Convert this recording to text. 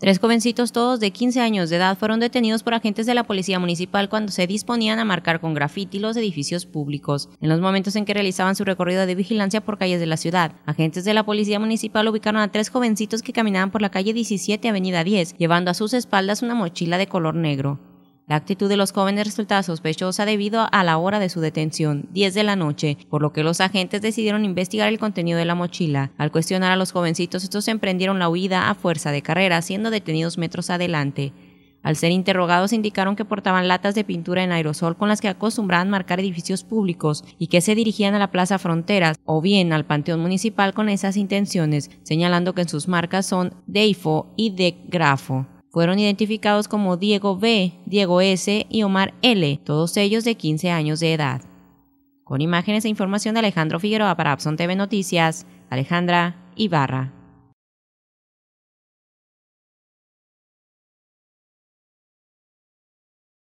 Tres jovencitos, todos de 15 años de edad, fueron detenidos por agentes de la policía municipal cuando se disponían a marcar con grafiti los edificios públicos. En los momentos en que realizaban su recorrido de vigilancia por calles de la ciudad, agentes de la policía municipal ubicaron a tres jovencitos que caminaban por la calle 17 Avenida 10, llevando a sus espaldas una mochila de color negro. La actitud de los jóvenes resulta sospechosa debido a la hora de su detención, 10 de la noche, por lo que los agentes decidieron investigar el contenido de la mochila. Al cuestionar a los jovencitos, estos emprendieron la huida a fuerza de carrera, siendo detenidos metros adelante. Al ser interrogados indicaron que portaban latas de pintura en aerosol con las que acostumbraban marcar edificios públicos y que se dirigían a la Plaza Fronteras o bien al Panteón Municipal con esas intenciones, señalando que en sus marcas son Deifo y De Grafo. Fueron identificados como Diego B, Diego S y Omar L, todos ellos de 15 años de edad. Con imágenes e información de Alejandro Figueroa para Abson TV Noticias, Alejandra Ibarra.